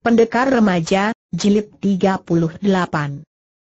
Pendekar Remaja, Jilid 38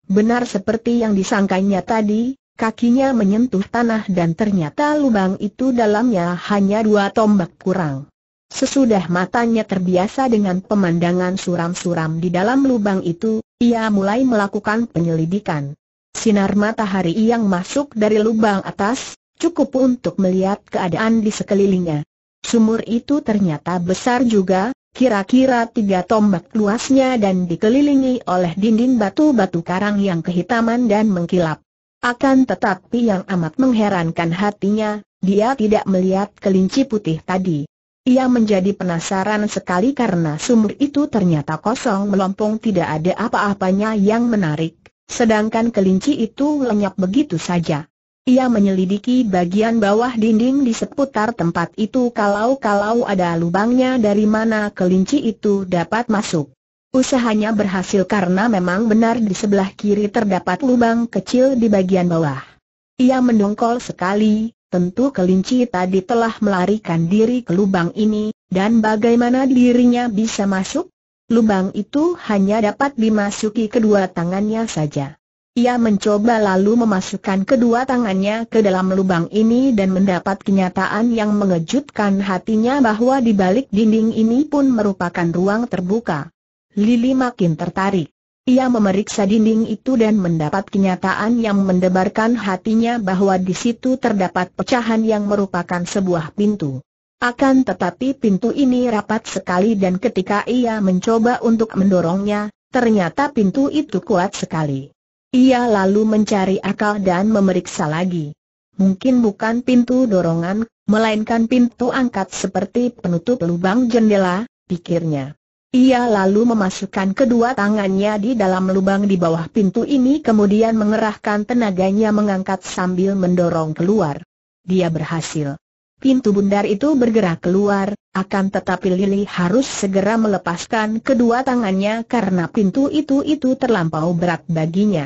Benar seperti yang disangkanya tadi, kakinya menyentuh tanah dan ternyata lubang itu dalamnya hanya dua tombak kurang. Sesudah matanya terbiasa dengan pemandangan suram-suram di dalam lubang itu, ia mulai melakukan penyelidikan. Sinar matahari yang masuk dari lubang atas, cukup untuk melihat keadaan di sekelilingnya. Sumur itu ternyata besar juga, Kira-kira tiga tombak luasnya dan dikelilingi oleh dinding batu-batu karang yang kehitaman dan mengkilap. Akan tetapi yang amat mengherankan hatinya, dia tidak melihat kelinci putih tadi. Ia menjadi penasaran sekali karena sumur itu ternyata kosong melompong tidak ada apa-apanya yang menarik, sedangkan kelinci itu lenyap begitu saja. Ia menyelidiki bagian bawah dinding di seputar tempat itu kalau-kalau ada lubangnya dari mana kelinci itu dapat masuk. Usahanya berhasil karena memang benar di sebelah kiri terdapat lubang kecil di bagian bawah. Ia mendongkol sekali, tentu kelinci tadi telah melarikan diri ke lubang ini, dan bagaimana dirinya bisa masuk? Lubang itu hanya dapat dimasuki kedua tangannya saja. Ia mencoba lalu memasukkan kedua tangannya ke dalam lubang ini dan mendapat kenyataan yang mengejutkan hatinya bahwa di balik dinding ini pun merupakan ruang terbuka. Lili makin tertarik. Ia memeriksa dinding itu dan mendapat kenyataan yang mendebarkan hatinya bahwa di situ terdapat pecahan yang merupakan sebuah pintu. Akan tetapi pintu ini rapat sekali dan ketika ia mencoba untuk mendorongnya, ternyata pintu itu kuat sekali. Ia lalu mencari akal dan memeriksa lagi. Mungkin bukan pintu dorongan, melainkan pintu angkat seperti penutup lubang jendela, pikirnya. Ia lalu memasukkan kedua tangannya di dalam lubang di bawah pintu ini kemudian mengerahkan tenaganya mengangkat sambil mendorong keluar. Dia berhasil. Pintu bundar itu bergerak keluar, akan tetapi Lili harus segera melepaskan kedua tangannya karena pintu itu itu terlampau berat baginya.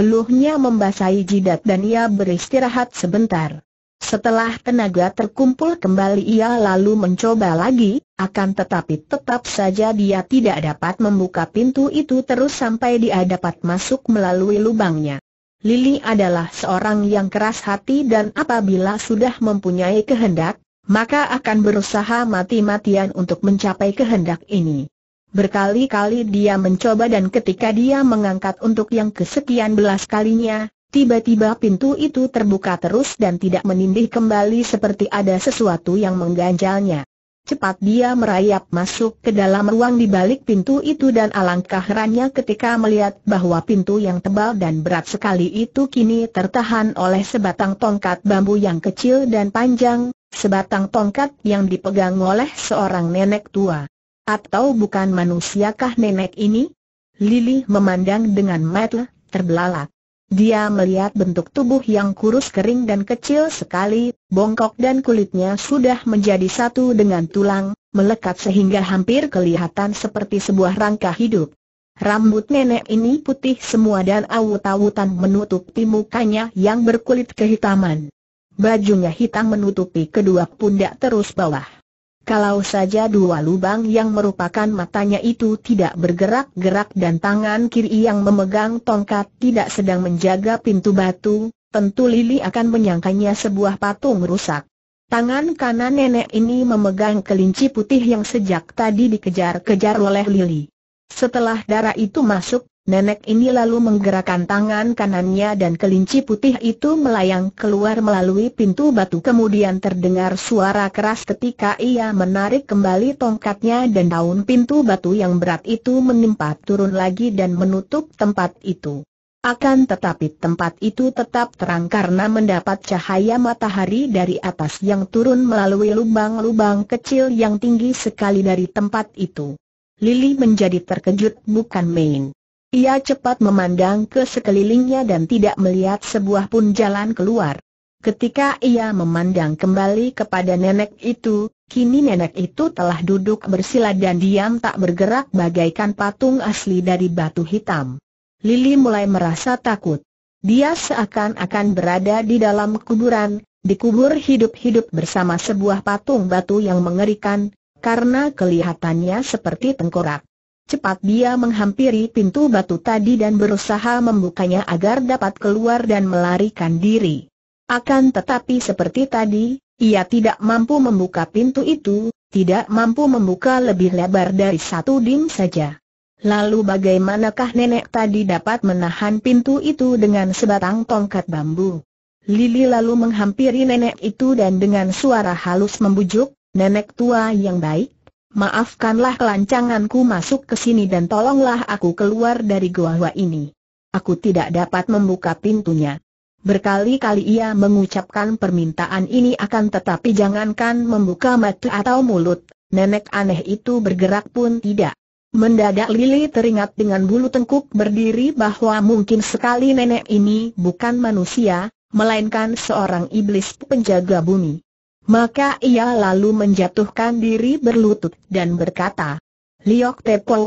Peluhnya membasahi jidat dan ia beristirahat sebentar. Setelah tenaga terkumpul kembali ia lalu mencoba lagi, akan tetapi tetap saja dia tidak dapat membuka pintu itu terus sampai dia dapat masuk melalui lubangnya. Lili adalah seorang yang keras hati dan apabila sudah mempunyai kehendak, maka akan berusaha mati-matian untuk mencapai kehendak ini. Berkali-kali dia mencoba dan ketika dia mengangkat untuk yang kesekian belas kalinya, tiba-tiba pintu itu terbuka terus dan tidak menindih kembali seperti ada sesuatu yang mengganjalnya. Cepat dia merayap masuk ke dalam ruang di balik pintu itu dan alangkah herannya ketika melihat bahwa pintu yang tebal dan berat sekali itu kini tertahan oleh sebatang tongkat bambu yang kecil dan panjang, sebatang tongkat yang dipegang oleh seorang nenek tua. Atau bukan manusiakah nenek ini? Lili memandang dengan mata terbelalak. Dia melihat bentuk tubuh yang kurus kering dan kecil sekali, bongkok dan kulitnya sudah menjadi satu dengan tulang, melekat sehingga hampir kelihatan seperti sebuah rangka hidup. Rambut nenek ini putih semua dan awut-awutan menutupi mukanya yang berkulit kehitaman. Bajunya hitam menutupi kedua pundak terus bawah. Kalau saja dua lubang yang merupakan matanya itu tidak bergerak-gerak dan tangan kiri yang memegang tongkat tidak sedang menjaga pintu batu, tentu Lili akan menyangkanya sebuah patung rusak. Tangan kanan nenek ini memegang kelinci putih yang sejak tadi dikejar-kejar oleh Lili. Setelah darah itu masuk, Nenek ini lalu menggerakkan tangan kanannya dan kelinci putih itu melayang keluar melalui pintu batu kemudian terdengar suara keras ketika ia menarik kembali tongkatnya dan daun pintu batu yang berat itu menimpa turun lagi dan menutup tempat itu. Akan tetapi tempat itu tetap terang karena mendapat cahaya matahari dari atas yang turun melalui lubang-lubang kecil yang tinggi sekali dari tempat itu. Lili menjadi terkejut bukan main. Ia cepat memandang ke sekelilingnya dan tidak melihat sebuah pun jalan keluar. Ketika ia memandang kembali kepada nenek itu, kini nenek itu telah duduk bersila dan diam tak bergerak bagaikan patung asli dari batu hitam. Lili mulai merasa takut. Dia seakan-akan berada di dalam kuburan, dikubur hidup-hidup bersama sebuah patung batu yang mengerikan, karena kelihatannya seperti tengkorak. Cepat dia menghampiri pintu batu tadi dan berusaha membukanya agar dapat keluar dan melarikan diri. Akan tetapi seperti tadi, ia tidak mampu membuka pintu itu, tidak mampu membuka lebih lebar dari satu dim saja. Lalu bagaimanakah nenek tadi dapat menahan pintu itu dengan sebatang tongkat bambu? Lili lalu menghampiri nenek itu dan dengan suara halus membujuk, nenek tua yang baik, Maafkanlah kelancanganku masuk ke sini dan tolonglah aku keluar dari gua-gua ini. Aku tidak dapat membuka pintunya. Berkali-kali ia mengucapkan permintaan ini akan tetapi jangankan membuka mata atau mulut, nenek aneh itu bergerak pun tidak. Mendadak Lili teringat dengan bulu tengkuk berdiri bahwa mungkin sekali nenek ini bukan manusia, melainkan seorang iblis penjaga bumi. Maka ia lalu menjatuhkan diri berlutut dan berkata, Liok Tepo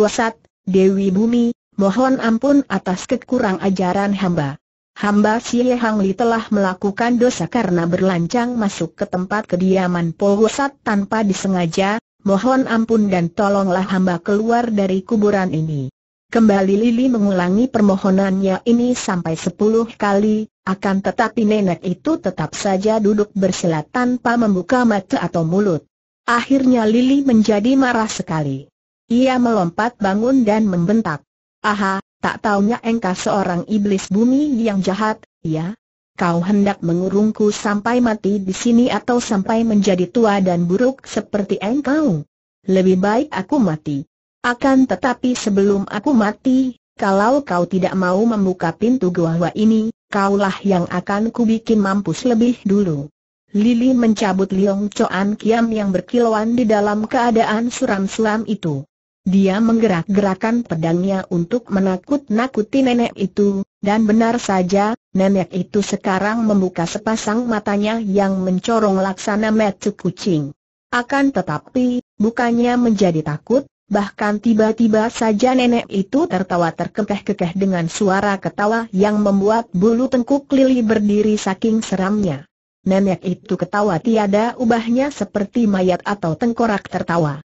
Dewi Bumi, mohon ampun atas kekurang ajaran hamba. Hamba Xie Hang telah melakukan dosa karena berlancang masuk ke tempat kediaman Polwasat tanpa disengaja, mohon ampun dan tolonglah hamba keluar dari kuburan ini. Kembali Lili mengulangi permohonannya ini sampai sepuluh kali, akan tetapi nenek itu tetap saja duduk bersila tanpa membuka mata atau mulut. Akhirnya Lili menjadi marah sekali. Ia melompat bangun dan membentak. Aha, tak taunya engkau seorang iblis bumi yang jahat, ya? Kau hendak mengurungku sampai mati di sini atau sampai menjadi tua dan buruk seperti engkau? Lebih baik aku mati. Akan tetapi sebelum aku mati, kalau kau tidak mau membuka pintu gua ini, kaulah yang akan kubikin mampus lebih dulu. Lili mencabut Liong Coan Kiam yang berkilauan di dalam keadaan suram-suram itu. Dia menggerak-gerakan pedangnya untuk menakut-nakuti nenek itu, dan benar saja, nenek itu sekarang membuka sepasang matanya yang mencorong laksana metu kucing. Akan tetapi, bukannya menjadi takut, Bahkan tiba-tiba saja nenek itu tertawa terkekeh-kekeh dengan suara ketawa yang membuat bulu tengkuk Lili berdiri saking seramnya. Nenek itu ketawa tiada ubahnya seperti mayat atau tengkorak tertawa.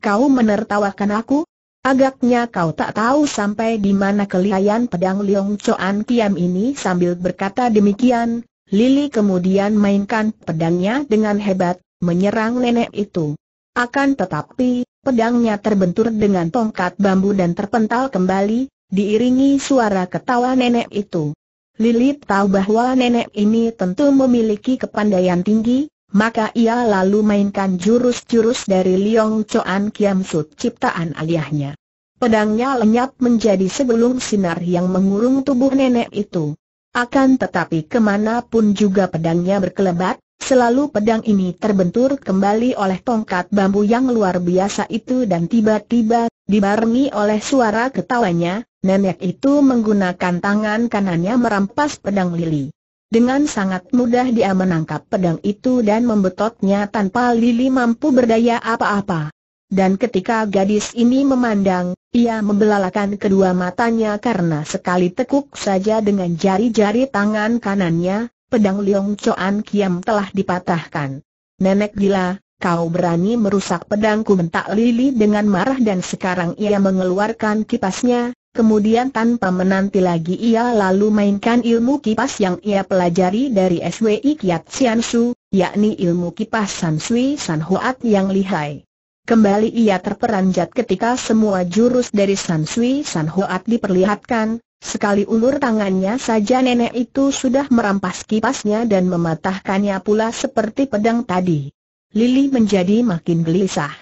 Kau menertawakan aku? Agaknya kau tak tahu sampai di mana kelihayan pedang Liong Choan Kiam ini sambil berkata demikian, Lili kemudian mainkan pedangnya dengan hebat, menyerang nenek itu. Akan tetapi, pedangnya terbentur dengan tongkat bambu dan terpental kembali, diiringi suara ketawa nenek itu. Lilit tahu bahwa nenek ini tentu memiliki kepandaian tinggi, maka ia lalu mainkan jurus-jurus dari Liong Choan Kiam Sut ciptaan aliyahnya. Pedangnya lenyap menjadi sebelum sinar yang mengurung tubuh nenek itu. Akan tetapi kemanapun juga pedangnya berkelebat, Selalu pedang ini terbentur kembali oleh tongkat bambu yang luar biasa itu dan tiba-tiba, dibarengi oleh suara ketawanya, nenek itu menggunakan tangan kanannya merampas pedang lili. Dengan sangat mudah dia menangkap pedang itu dan membetotnya tanpa lili mampu berdaya apa-apa. Dan ketika gadis ini memandang, ia membelalakan kedua matanya karena sekali tekuk saja dengan jari-jari tangan kanannya, pedang Liong Choan Kiam telah dipatahkan. Nenek gila, kau berani merusak pedangku bentak Lili dengan marah dan sekarang ia mengeluarkan kipasnya, kemudian tanpa menanti lagi ia lalu mainkan ilmu kipas yang ia pelajari dari SWI Kiat Sian Su, yakni ilmu kipas San Sui San Huat yang lihai. Kembali ia terperanjat ketika semua jurus dari San Sui San Huat diperlihatkan, Sekali ulur tangannya saja nenek itu sudah merampas kipasnya dan mematahkannya pula seperti pedang tadi. Lili menjadi makin gelisah.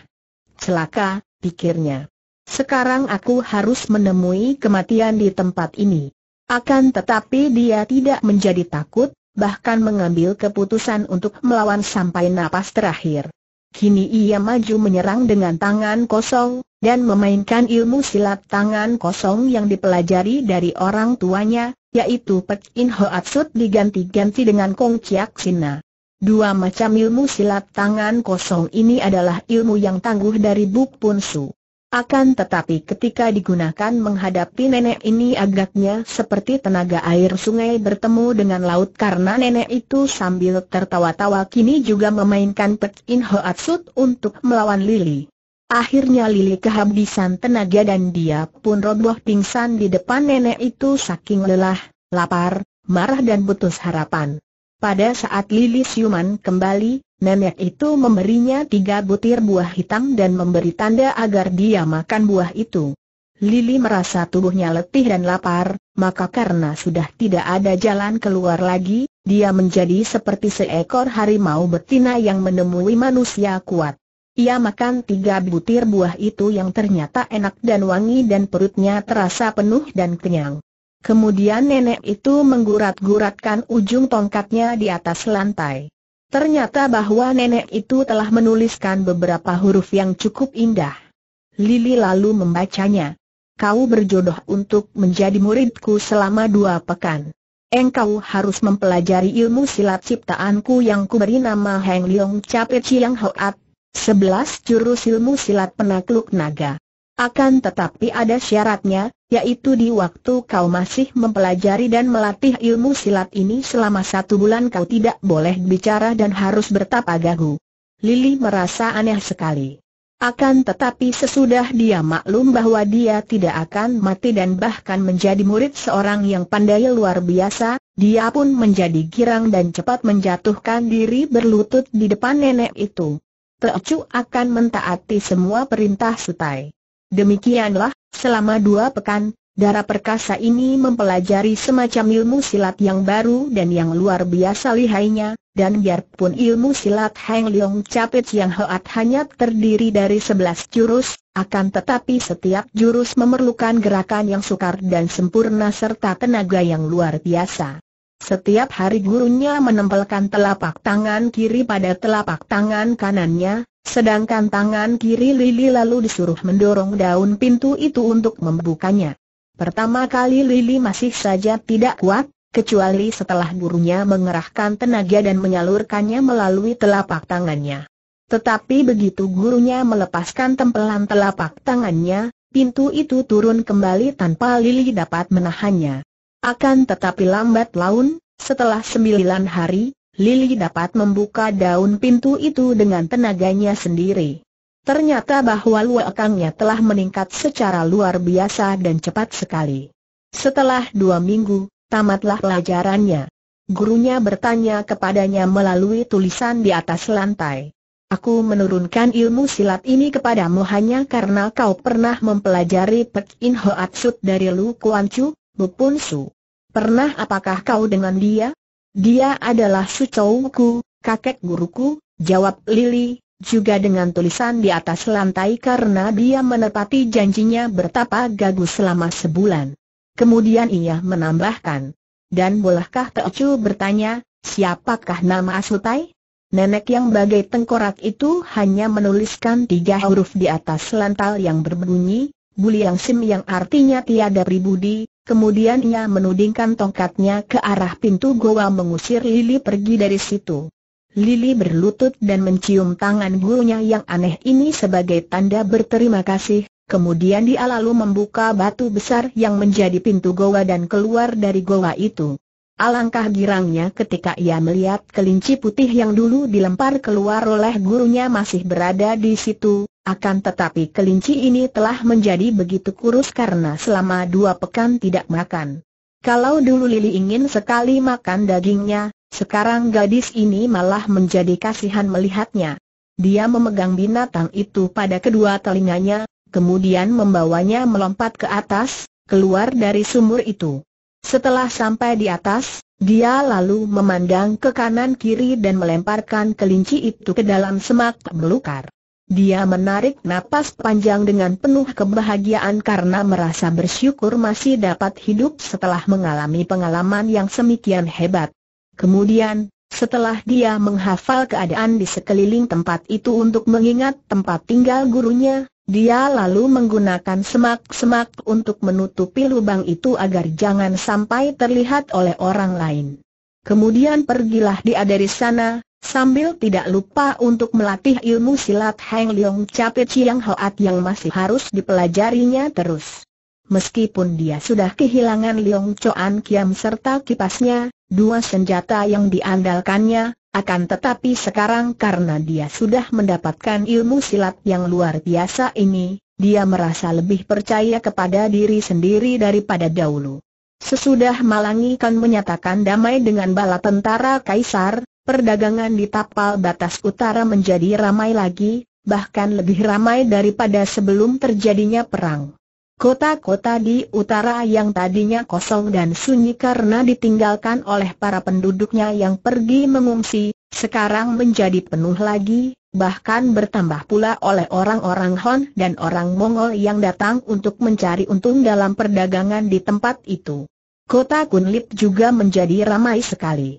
Celaka, pikirnya. Sekarang aku harus menemui kematian di tempat ini. Akan tetapi dia tidak menjadi takut, bahkan mengambil keputusan untuk melawan sampai napas terakhir. Kini ia maju menyerang dengan tangan kosong, dan memainkan ilmu silat tangan kosong yang dipelajari dari orang tuanya, yaitu Pek In Hoatsut diganti-ganti dengan Kong Chiak Sina. Dua macam ilmu silat tangan kosong ini adalah ilmu yang tangguh dari Buk Pun Su. Akan tetapi ketika digunakan menghadapi nenek ini agaknya seperti tenaga air sungai bertemu dengan laut karena nenek itu sambil tertawa-tawa kini juga memainkan Pek In Hoat Sut untuk melawan Lily. Akhirnya Lily kehabisan tenaga dan dia pun roboh pingsan di depan nenek itu saking lelah, lapar, marah dan putus harapan. Pada saat Lily siuman kembali, Nenek itu memberinya tiga butir buah hitam dan memberi tanda agar dia makan buah itu. Lili merasa tubuhnya letih dan lapar, maka karena sudah tidak ada jalan keluar lagi, dia menjadi seperti seekor harimau betina yang menemui manusia kuat. Ia makan tiga butir buah itu yang ternyata enak dan wangi dan perutnya terasa penuh dan kenyang. Kemudian nenek itu menggurat-guratkan ujung tongkatnya di atas lantai. Ternyata bahwa nenek itu telah menuliskan beberapa huruf yang cukup indah. Lili lalu membacanya. Kau berjodoh untuk menjadi muridku selama dua pekan. Engkau harus mempelajari ilmu silat ciptaanku yang kuberi nama Heng Liong Capit Chiang Hoat, sebelas jurus ilmu silat penakluk naga. Akan tetapi ada syaratnya, yaitu di waktu kau masih mempelajari dan melatih ilmu silat ini selama satu bulan kau tidak boleh bicara dan harus bertapa gagu. Lili merasa aneh sekali. Akan tetapi sesudah dia maklum bahwa dia tidak akan mati dan bahkan menjadi murid seorang yang pandai luar biasa, dia pun menjadi girang dan cepat menjatuhkan diri berlutut di depan nenek itu. Teocu akan mentaati semua perintah Sutai. Demikianlah, selama dua pekan, darah Perkasa ini mempelajari semacam ilmu silat yang baru dan yang luar biasa lihainya, dan biarpun ilmu silat Heng Leong Capit yang Hoat hanya terdiri dari sebelas jurus, akan tetapi setiap jurus memerlukan gerakan yang sukar dan sempurna serta tenaga yang luar biasa. Setiap hari gurunya menempelkan telapak tangan kiri pada telapak tangan kanannya, Sedangkan tangan kiri Lili lalu disuruh mendorong daun pintu itu untuk membukanya. Pertama kali Lili masih saja tidak kuat, kecuali setelah gurunya mengerahkan tenaga dan menyalurkannya melalui telapak tangannya. Tetapi begitu gurunya melepaskan tempelan telapak tangannya, pintu itu turun kembali tanpa Lili dapat menahannya. Akan tetapi lambat laun, setelah sembilan hari, Lili dapat membuka daun pintu itu dengan tenaganya sendiri. Ternyata bahwa luakangnya telah meningkat secara luar biasa dan cepat sekali. Setelah dua minggu, tamatlah pelajarannya. Gurunya bertanya kepadanya melalui tulisan di atas lantai. Aku menurunkan ilmu silat ini kepadamu hanya karena kau pernah mempelajari Pek In Hoatsut dari Lu Kuan Chu, Bu Pun Su. Pernah apakah kau dengan dia? Dia adalah Sucouku, kakek guruku, jawab Lili, juga dengan tulisan di atas lantai karena dia menepati janjinya bertapa gagu selama sebulan. Kemudian ia menambahkan, dan bolehkah Teocu bertanya, siapakah nama Asutai? Nenek yang bagai tengkorak itu hanya menuliskan tiga huruf di atas lantal yang berbunyi, Buliang Sim yang artinya tiada pribudi, Kemudian ia menudingkan tongkatnya ke arah pintu goa mengusir Lili pergi dari situ. Lili berlutut dan mencium tangan gurunya yang aneh ini sebagai tanda berterima kasih, kemudian dia lalu membuka batu besar yang menjadi pintu goa dan keluar dari goa itu. Alangkah girangnya ketika ia melihat kelinci putih yang dulu dilempar keluar oleh gurunya masih berada di situ, akan tetapi kelinci ini telah menjadi begitu kurus karena selama dua pekan tidak makan. Kalau dulu Lili ingin sekali makan dagingnya, sekarang gadis ini malah menjadi kasihan melihatnya. Dia memegang binatang itu pada kedua telinganya, kemudian membawanya melompat ke atas, keluar dari sumur itu. Setelah sampai di atas, dia lalu memandang ke kanan kiri dan melemparkan kelinci itu ke dalam semak belukar. Dia menarik napas panjang dengan penuh kebahagiaan karena merasa bersyukur masih dapat hidup setelah mengalami pengalaman yang semikian hebat. Kemudian, setelah dia menghafal keadaan di sekeliling tempat itu untuk mengingat tempat tinggal gurunya, dia lalu menggunakan semak-semak untuk menutupi lubang itu agar jangan sampai terlihat oleh orang lain. Kemudian pergilah dia dari sana, Sambil tidak lupa untuk melatih ilmu silat Heng Leong Capit Chiang Hoat yang masih harus dipelajarinya terus. Meskipun dia sudah kehilangan Leong Choan Kiam serta kipasnya, dua senjata yang diandalkannya, akan tetapi sekarang karena dia sudah mendapatkan ilmu silat yang luar biasa ini, dia merasa lebih percaya kepada diri sendiri daripada dahulu. Sesudah Malangi kan menyatakan damai dengan bala tentara Kaisar, perdagangan di tapal batas utara menjadi ramai lagi, bahkan lebih ramai daripada sebelum terjadinya perang. Kota-kota di utara yang tadinya kosong dan sunyi karena ditinggalkan oleh para penduduknya yang pergi mengungsi, sekarang menjadi penuh lagi, bahkan bertambah pula oleh orang-orang Hon dan orang Mongol yang datang untuk mencari untung dalam perdagangan di tempat itu. Kota Kunlip juga menjadi ramai sekali.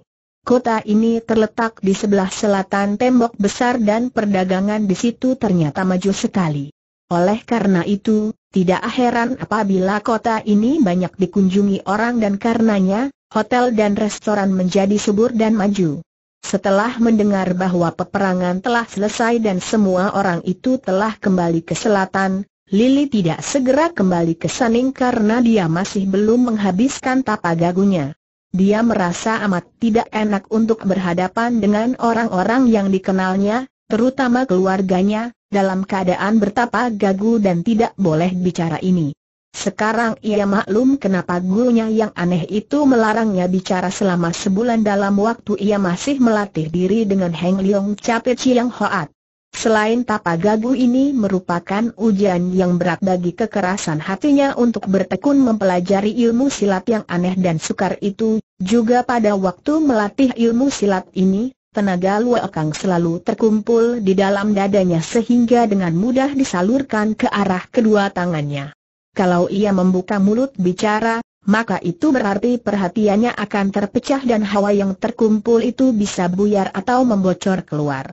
Kota ini terletak di sebelah selatan tembok besar dan perdagangan di situ ternyata maju sekali. Oleh karena itu, tidak heran apabila kota ini banyak dikunjungi orang dan karenanya, hotel dan restoran menjadi subur dan maju. Setelah mendengar bahwa peperangan telah selesai dan semua orang itu telah kembali ke selatan, Lili tidak segera kembali ke Saning karena dia masih belum menghabiskan tapa gagunya. Dia merasa amat tidak enak untuk berhadapan dengan orang-orang yang dikenalnya, terutama keluarganya, dalam keadaan bertapa gagu dan tidak boleh bicara ini. Sekarang ia maklum kenapa gurunya yang aneh itu melarangnya bicara selama sebulan dalam waktu ia masih melatih diri dengan Heng Liong Capit Chiang Hoat. Selain tapa gagu ini merupakan ujian yang berat bagi kekerasan hatinya untuk bertekun mempelajari ilmu silat yang aneh dan sukar itu, juga pada waktu melatih ilmu silat ini, tenaga luakang selalu terkumpul di dalam dadanya sehingga dengan mudah disalurkan ke arah kedua tangannya. Kalau ia membuka mulut bicara, maka itu berarti perhatiannya akan terpecah dan hawa yang terkumpul itu bisa buyar atau membocor keluar.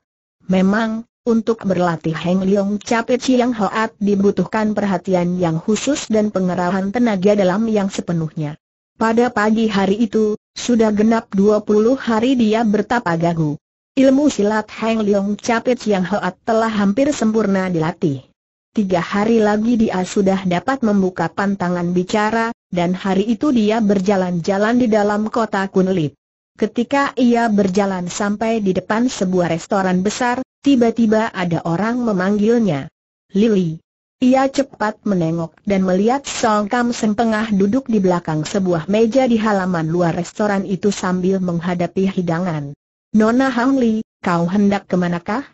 Memang, untuk berlatih Heng Liong Capit Chiang Hoat dibutuhkan perhatian yang khusus dan pengerahan tenaga dalam yang sepenuhnya. Pada pagi hari itu, sudah genap 20 hari dia bertapa gagu. Ilmu silat Heng Liong Capit Chiang Hoat telah hampir sempurna dilatih. Tiga hari lagi dia sudah dapat membuka pantangan bicara, dan hari itu dia berjalan-jalan di dalam kota Kunlip. Ketika ia berjalan sampai di depan sebuah restoran besar, Tiba-tiba ada orang memanggilnya. Lili. Ia cepat menengok dan melihat Song Kam Seng duduk di belakang sebuah meja di halaman luar restoran itu sambil menghadapi hidangan. Nona Hang Li, kau hendak kemanakah?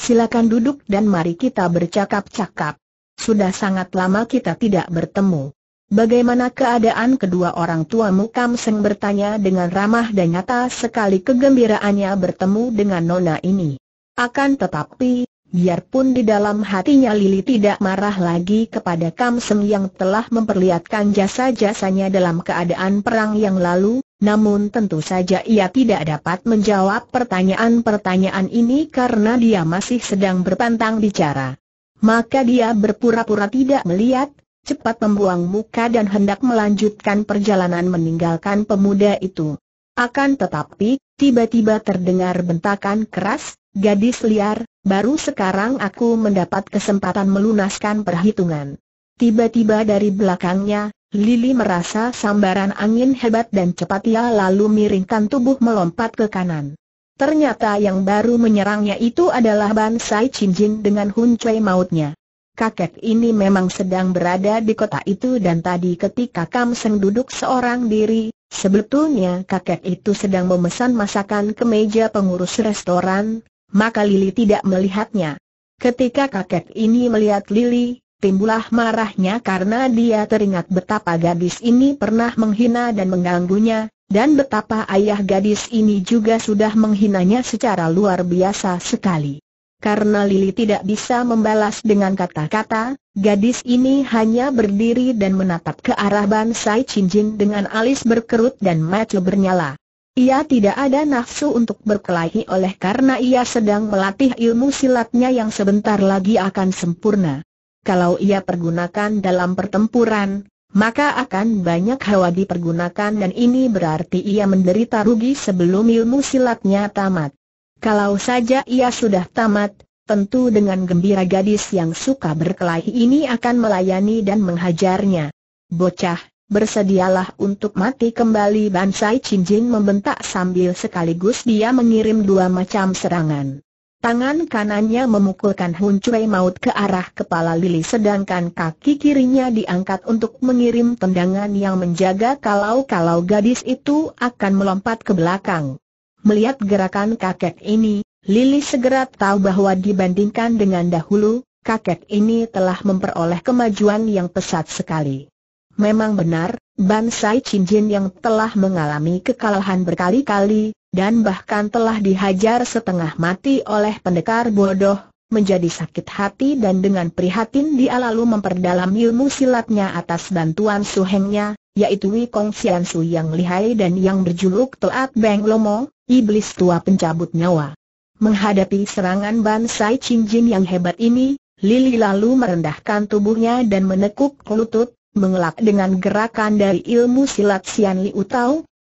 Silakan duduk dan mari kita bercakap-cakap. Sudah sangat lama kita tidak bertemu. Bagaimana keadaan kedua orang tuamu Kam Seng bertanya dengan ramah dan nyata sekali kegembiraannya bertemu dengan Nona ini. Akan tetapi, biarpun di dalam hatinya Lili tidak marah lagi kepada Kamsem yang telah memperlihatkan jasa-jasanya dalam keadaan perang yang lalu, namun tentu saja ia tidak dapat menjawab pertanyaan-pertanyaan ini karena dia masih sedang berpantang bicara. Maka dia berpura-pura tidak melihat, cepat membuang muka dan hendak melanjutkan perjalanan meninggalkan pemuda itu. Akan tetapi, tiba-tiba terdengar bentakan keras, Gadis liar, baru sekarang aku mendapat kesempatan melunaskan perhitungan. Tiba-tiba dari belakangnya, Lili merasa sambaran angin hebat dan cepat ia lalu miringkan tubuh melompat ke kanan. Ternyata yang baru menyerangnya itu adalah Ban Bansai Jin dengan Hun Cui mautnya. Kakek ini memang sedang berada di kota itu dan tadi ketika Kam Seng duduk seorang diri, Sebetulnya kakek itu sedang memesan masakan ke meja pengurus restoran, maka Lili tidak melihatnya. Ketika kakek ini melihat Lili, timbullah marahnya karena dia teringat betapa gadis ini pernah menghina dan mengganggunya, dan betapa ayah gadis ini juga sudah menghinanya secara luar biasa sekali. Karena Lili tidak bisa membalas dengan kata-kata, gadis ini hanya berdiri dan menatap ke arah Ban Sai Chin Jin dengan alis berkerut dan mata bernyala. Ia tidak ada nafsu untuk berkelahi oleh karena ia sedang melatih ilmu silatnya yang sebentar lagi akan sempurna. Kalau ia pergunakan dalam pertempuran, maka akan banyak hawa dipergunakan dan ini berarti ia menderita rugi sebelum ilmu silatnya tamat. Kalau saja ia sudah tamat, tentu dengan gembira gadis yang suka berkelahi ini akan melayani dan menghajarnya. Bocah, Bersedialah untuk mati kembali Bansai Jin membentak sambil sekaligus dia mengirim dua macam serangan. Tangan kanannya memukulkan Hun Cui maut ke arah kepala Lili sedangkan kaki kirinya diangkat untuk mengirim tendangan yang menjaga kalau-kalau gadis itu akan melompat ke belakang. Melihat gerakan kakek ini, Lili segera tahu bahwa dibandingkan dengan dahulu, kakek ini telah memperoleh kemajuan yang pesat sekali. Memang benar, Bansai Chinjin yang telah mengalami kekalahan berkali-kali, dan bahkan telah dihajar setengah mati oleh pendekar bodoh, menjadi sakit hati dan dengan prihatin dia lalu memperdalam ilmu silatnya atas bantuan suhengnya, yaitu Wikong Xiansu yang lihai dan yang berjuluk Toat Beng Lomo, iblis tua pencabut nyawa. Menghadapi serangan Bansai Chinjin yang hebat ini, Lili lalu merendahkan tubuhnya dan menekuk lutut, mengelak dengan gerakan dari ilmu silat Sian Liu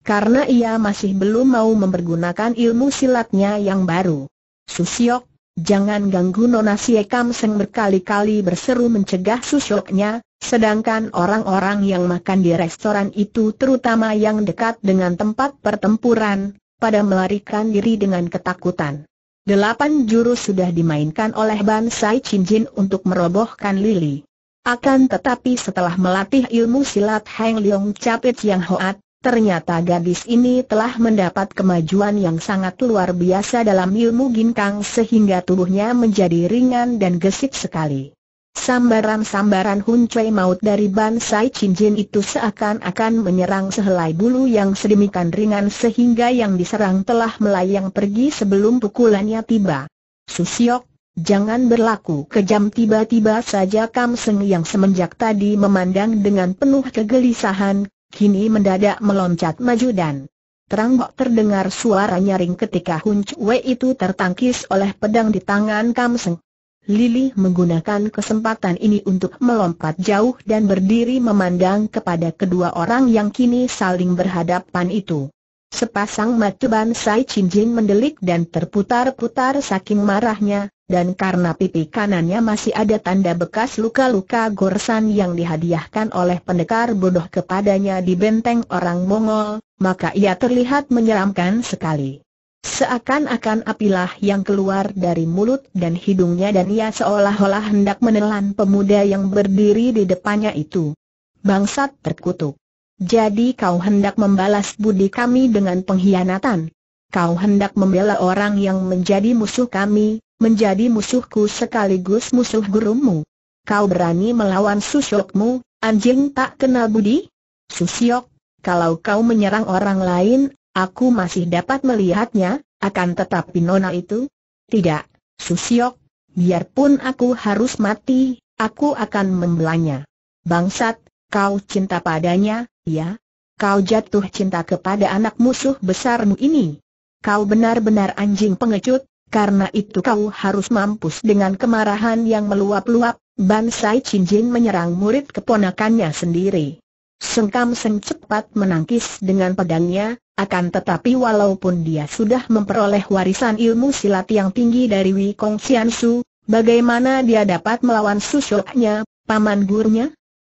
karena ia masih belum mau mempergunakan ilmu silatnya yang baru. Susiok, jangan ganggu Nona Sie Kam Seng berkali-kali berseru mencegah Susioknya, sedangkan orang-orang yang makan di restoran itu terutama yang dekat dengan tempat pertempuran, pada melarikan diri dengan ketakutan. Delapan jurus sudah dimainkan oleh Bansai Jin untuk merobohkan Lily. Akan tetapi setelah melatih ilmu silat Heng Leong Capit yang hoat, ternyata gadis ini telah mendapat kemajuan yang sangat luar biasa dalam ilmu ginkang sehingga tubuhnya menjadi ringan dan gesit sekali. Sambaran-sambaran Hun Chui maut dari Bansai Jin itu seakan-akan menyerang sehelai bulu yang sedemikian ringan sehingga yang diserang telah melayang pergi sebelum pukulannya tiba. Susiok, Jangan berlaku kejam tiba-tiba saja Kam Seng yang semenjak tadi memandang dengan penuh kegelisahan, kini mendadak meloncat maju dan terang bok terdengar suara nyaring ketika Hun Chue itu tertangkis oleh pedang di tangan Kam Seng. Lili menggunakan kesempatan ini untuk melompat jauh dan berdiri memandang kepada kedua orang yang kini saling berhadapan itu. Sepasang mata Bansai Jin mendelik dan terputar-putar saking marahnya, dan karena pipi kanannya masih ada tanda bekas luka-luka gorsan yang dihadiahkan oleh pendekar bodoh kepadanya di benteng orang Mongol, maka ia terlihat menyeramkan sekali. Seakan-akan apilah yang keluar dari mulut dan hidungnya dan ia seolah-olah hendak menelan pemuda yang berdiri di depannya itu. Bangsat terkutuk. Jadi kau hendak membalas budi kami dengan pengkhianatan. Kau hendak membela orang yang menjadi musuh kami, menjadi musuhku sekaligus musuh gurumu. Kau berani melawan Susyokmu, anjing tak kenal budi? Susyok, kalau kau menyerang orang lain, aku masih dapat melihatnya, akan tetapi nona itu? Tidak, Susyok, biarpun aku harus mati, aku akan membelanya. Bangsat, Kau cinta padanya, ya? Kau jatuh cinta kepada anak musuh besarmu ini. Kau benar-benar anjing pengecut, karena itu kau harus mampus dengan kemarahan yang meluap-luap, Bansai Cinjin menyerang murid keponakannya sendiri. Sengkam Seng cepat menangkis dengan pedangnya, akan tetapi walaupun dia sudah memperoleh warisan ilmu silat yang tinggi dari Wikong Xiansu, bagaimana dia dapat melawan susuknya, paman gurunya?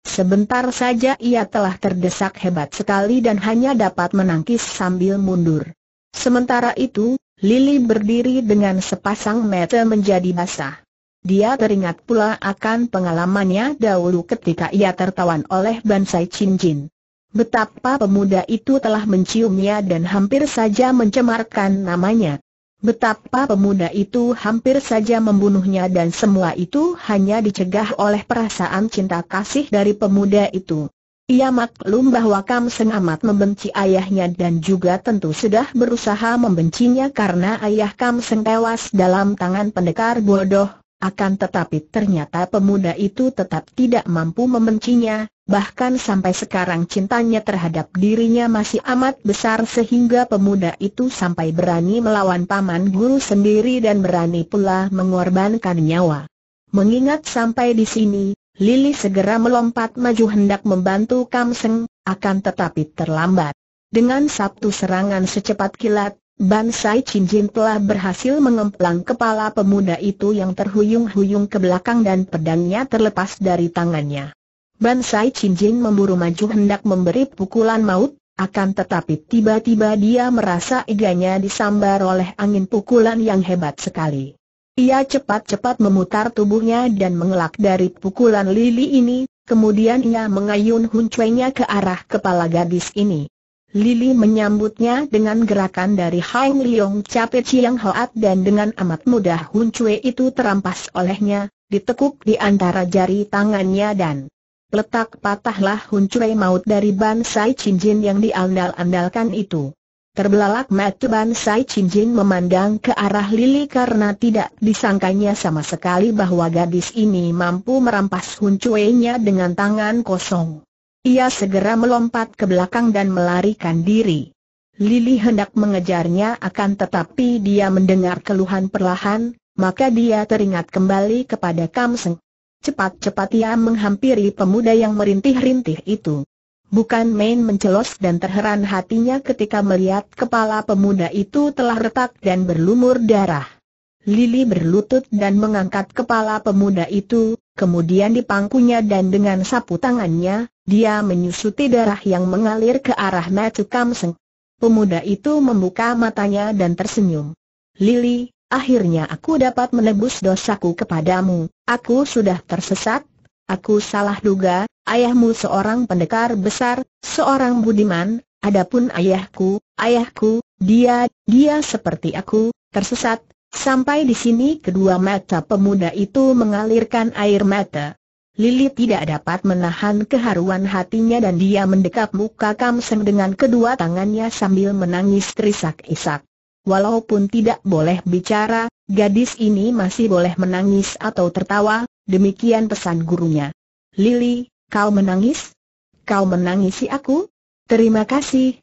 Sebentar saja ia telah terdesak hebat sekali dan hanya dapat menangkis sambil mundur. Sementara itu, Lily berdiri dengan sepasang mata menjadi basah. Dia teringat pula akan pengalamannya dahulu ketika ia tertawan oleh Bansai Chin Betapa pemuda itu telah menciumnya dan hampir saja mencemarkan namanya. Betapa pemuda itu hampir saja membunuhnya dan semua itu hanya dicegah oleh perasaan cinta kasih dari pemuda itu. Ia maklum bahwa Kam Seng amat membenci ayahnya dan juga tentu sudah berusaha membencinya karena ayah Kam Seng tewas dalam tangan pendekar bodoh, akan tetapi ternyata pemuda itu tetap tidak mampu membencinya, bahkan sampai sekarang cintanya terhadap dirinya masih amat besar sehingga pemuda itu sampai berani melawan paman guru sendiri dan berani pula mengorbankan nyawa. Mengingat sampai di sini, Lili segera melompat maju hendak membantu Kamseng, akan tetapi terlambat. Dengan sabtu serangan secepat kilat, Bansai Jin telah berhasil mengemplang kepala pemuda itu yang terhuyung-huyung ke belakang dan pedangnya terlepas dari tangannya. Bansai Jin memburu maju hendak memberi pukulan maut, akan tetapi tiba-tiba dia merasa iganya disambar oleh angin pukulan yang hebat sekali. Ia cepat-cepat memutar tubuhnya dan mengelak dari pukulan lili ini, kemudian ia mengayun huncuenya ke arah kepala gadis ini. Lili menyambutnya dengan gerakan dari Hang Liong Capit Chiang Hoat dan dengan amat mudah Hun Chue itu terampas olehnya, ditekuk di antara jari tangannya dan letak patahlah Hun Chue maut dari Ban Bansai Jin yang diandal-andalkan itu. Terbelalak mata Bansai Jin memandang ke arah Lili karena tidak disangkanya sama sekali bahwa gadis ini mampu merampas Hun Chue-nya dengan tangan kosong. Ia segera melompat ke belakang dan melarikan diri. Lili hendak mengejarnya akan tetapi dia mendengar keluhan perlahan, maka dia teringat kembali kepada Kamseng. Cepat-cepat ia menghampiri pemuda yang merintih-rintih itu. Bukan main mencelos dan terheran hatinya ketika melihat kepala pemuda itu telah retak dan berlumur darah. Lili berlutut dan mengangkat kepala pemuda itu, kemudian dipangkunya dan dengan sapu tangannya, dia menyusuti darah yang mengalir ke arah Matthew Kamseng. Pemuda itu membuka matanya dan tersenyum. Lily, akhirnya aku dapat menebus dosaku kepadamu, aku sudah tersesat, aku salah duga, ayahmu seorang pendekar besar, seorang budiman, adapun ayahku, ayahku, dia, dia seperti aku, tersesat, Sampai di sini kedua mata pemuda itu mengalirkan air mata. Lili tidak dapat menahan keharuan hatinya dan dia mendekap muka Kamseng dengan kedua tangannya sambil menangis terisak-isak. Walaupun tidak boleh bicara, gadis ini masih boleh menangis atau tertawa, demikian pesan gurunya. Lili, kau menangis? Kau menangisi aku? Terima kasih.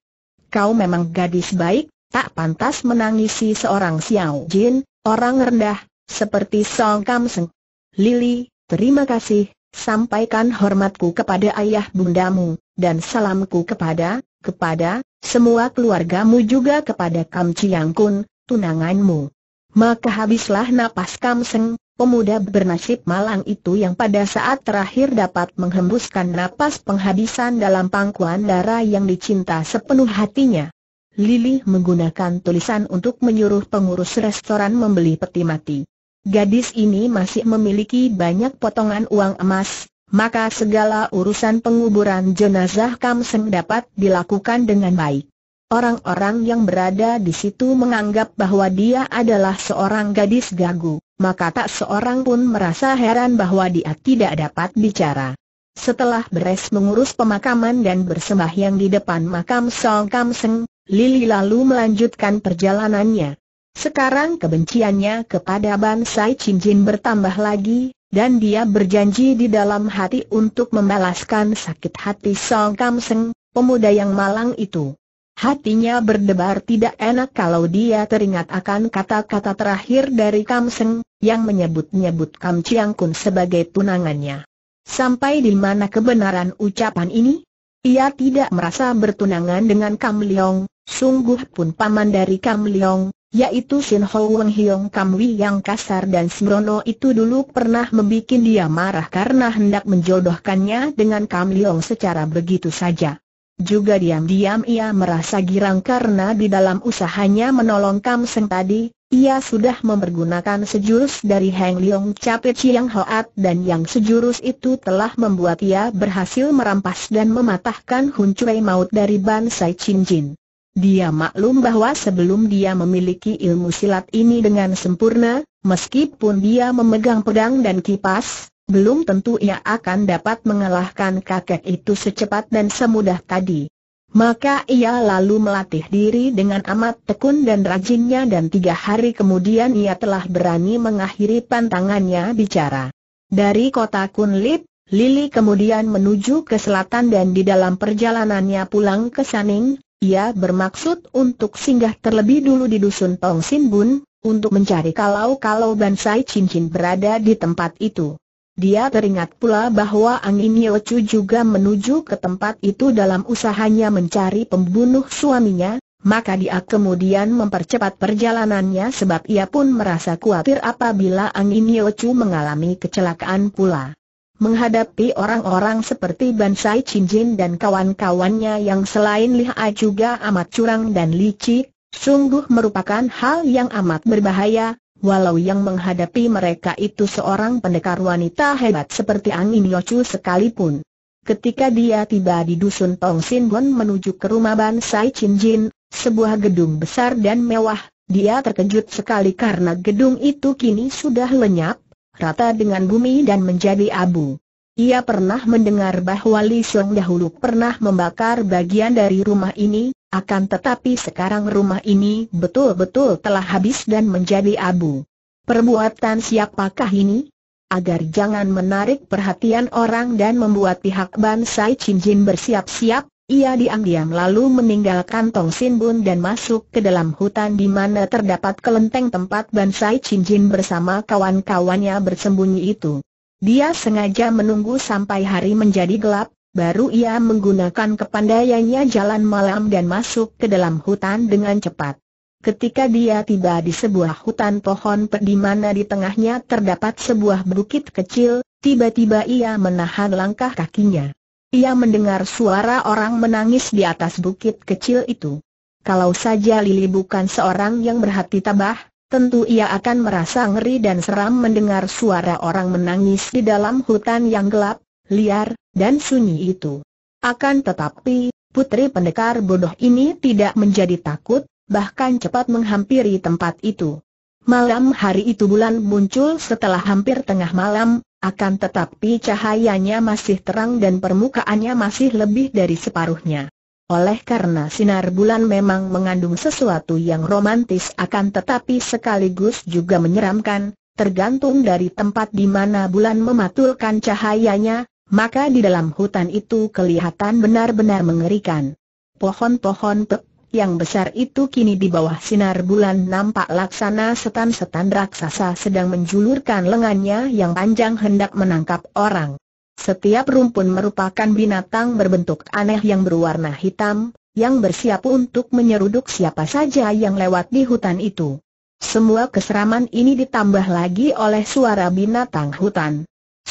Kau memang gadis baik, tak pantas menangisi seorang Xiao Jin, orang rendah, seperti Song Kam Seng. Lili, terima kasih, sampaikan hormatku kepada ayah bundamu, dan salamku kepada, kepada, semua keluargamu juga kepada Kam Chiang Kun, tunanganmu. Maka habislah napas Kam Seng, pemuda bernasib malang itu yang pada saat terakhir dapat menghembuskan napas penghabisan dalam pangkuan darah yang dicinta sepenuh hatinya. Lili menggunakan tulisan untuk menyuruh pengurus restoran membeli peti mati. Gadis ini masih memiliki banyak potongan uang emas, maka segala urusan penguburan jenazah Kamsen dapat dilakukan dengan baik. Orang-orang yang berada di situ menganggap bahwa dia adalah seorang gadis gagu, maka tak seorang pun merasa heran bahwa dia tidak dapat bicara. Setelah beres mengurus pemakaman dan bersembahyang di depan makam Song Kam Seng, Lili lalu melanjutkan perjalanannya. Sekarang kebenciannya kepada bangsa Cincin bertambah lagi, dan dia berjanji di dalam hati untuk membalaskan sakit hati Song Kam Seng, pemuda yang malang itu. Hatinya berdebar tidak enak kalau dia teringat akan kata-kata terakhir dari Kam Seng, yang menyebut-nyebut Kam Chiang Kun sebagai tunangannya. Sampai di mana kebenaran ucapan ini? Ia tidak merasa bertunangan dengan Kam Leong, sungguh pun paman dari Kam Leong, yaitu Sin Ho Wang Hiong Kam Wei yang kasar dan sembrono itu dulu pernah membuat dia marah karena hendak menjodohkannya dengan Kam Leong secara begitu saja. Juga diam-diam ia merasa girang karena di dalam usahanya menolong Kam Seng tadi, ia sudah mempergunakan sejurus dari Heng Leong Capit Chiang Hoat dan yang sejurus itu telah membuat ia berhasil merampas dan mematahkan Hun Cui Maut dari Bansai Chin Jin. Dia maklum bahwa sebelum dia memiliki ilmu silat ini dengan sempurna, meskipun dia memegang pedang dan kipas, belum tentu ia akan dapat mengalahkan kakek itu secepat dan semudah tadi. Maka ia lalu melatih diri dengan amat tekun dan rajinnya dan tiga hari kemudian ia telah berani mengakhiri pantangannya bicara. Dari kota Kunlip, Lili kemudian menuju ke selatan dan di dalam perjalanannya pulang ke Saning, ia bermaksud untuk singgah terlebih dulu di dusun Tong Sin Bun, untuk mencari kalau-kalau Bansai Cincin berada di tempat itu. Dia teringat pula bahwa Angin Yochu juga menuju ke tempat itu dalam usahanya mencari pembunuh suaminya, maka dia kemudian mempercepat perjalanannya sebab ia pun merasa khawatir apabila Angin Yochu mengalami kecelakaan pula. Menghadapi orang-orang seperti Bansai Chinjin dan kawan-kawannya yang selain lihai juga amat curang dan licik, sungguh merupakan hal yang amat berbahaya, Walau yang menghadapi mereka itu seorang pendekar wanita hebat seperti Angin Yochu sekalipun. Ketika dia tiba di dusun Tong Sin Gon menuju ke rumah Bansai Chin Jin, sebuah gedung besar dan mewah, dia terkejut sekali karena gedung itu kini sudah lenyap, rata dengan bumi dan menjadi abu. Ia pernah mendengar bahwa Li Song dahulu pernah membakar bagian dari rumah ini, akan tetapi sekarang rumah ini betul-betul telah habis dan menjadi abu. Perbuatan siapakah ini? Agar jangan menarik perhatian orang dan membuat pihak Bansai Chinjin bersiap-siap, ia diam-diam lalu meninggalkan Tong Sin dan masuk ke dalam hutan di mana terdapat kelenteng tempat Bansai Chinjin bersama kawan-kawannya bersembunyi itu. Dia sengaja menunggu sampai hari menjadi gelap, Baru ia menggunakan kepandaiannya jalan malam dan masuk ke dalam hutan dengan cepat. Ketika dia tiba di sebuah hutan pohon di mana di tengahnya terdapat sebuah bukit kecil, tiba-tiba ia menahan langkah kakinya. Ia mendengar suara orang menangis di atas bukit kecil itu. Kalau saja Lili bukan seorang yang berhati tabah, tentu ia akan merasa ngeri dan seram mendengar suara orang menangis di dalam hutan yang gelap, liar, dan sunyi itu. Akan tetapi, putri pendekar bodoh ini tidak menjadi takut, bahkan cepat menghampiri tempat itu. Malam hari itu bulan muncul setelah hampir tengah malam, akan tetapi cahayanya masih terang dan permukaannya masih lebih dari separuhnya. Oleh karena sinar bulan memang mengandung sesuatu yang romantis akan tetapi sekaligus juga menyeramkan, tergantung dari tempat di mana bulan mematulkan cahayanya, maka di dalam hutan itu kelihatan benar-benar mengerikan. Pohon-pohon pek yang besar itu kini di bawah sinar bulan nampak laksana setan-setan raksasa sedang menjulurkan lengannya yang panjang hendak menangkap orang. Setiap rumpun merupakan binatang berbentuk aneh yang berwarna hitam, yang bersiap untuk menyeruduk siapa saja yang lewat di hutan itu. Semua keseraman ini ditambah lagi oleh suara binatang hutan